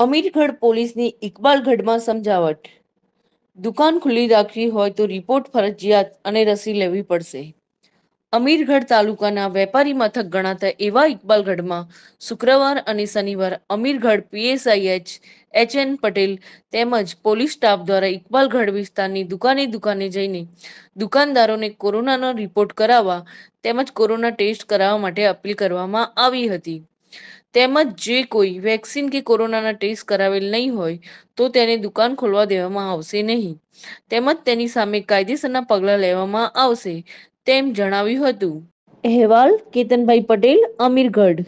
અમીરગઢ પોલીસની ઇકબાલગઢમાં સમજાવટ દુકાન ખુલ્લી રાખવી હોય તો રિપોર્ટ ફરજિયાત અને રસી લેવી પડશે અમીરગઢ તાલુકાના વેપારી મથક ગણાતા એવા ઇકબાલગઢમાં શુક્રવાર અને શનિવાર અમીરગઢ પીએસઆઈએચ એચએન પટેલ તેમજ પોલીસ સ્ટાફ દ્વારા ઇકબાલગઢ વિસ્તારની દુકાને દુકાને જઈને દુકાનદારોને કોરોનાનો રિપોર્ટ કરાવવા તેમજ કોરોના ટેસ્ટ કરાવવા માટે અપીલ કરવામાં આવી હતી તેમજ જે કોઈ વેક્સિન કે કોરોનાના ટેસ્ટ કરાવેલ નહીં હોય તો તેને દુકાન ખોલવા દેવામાં આવશે નહીં તેમજ તેની સામે કાયદેસરના પગલાં લેવામાં આવશે તેમ જણાવ્યું હતું અહેવાલ કેતનભાઈ પટેલ અમીરગઢ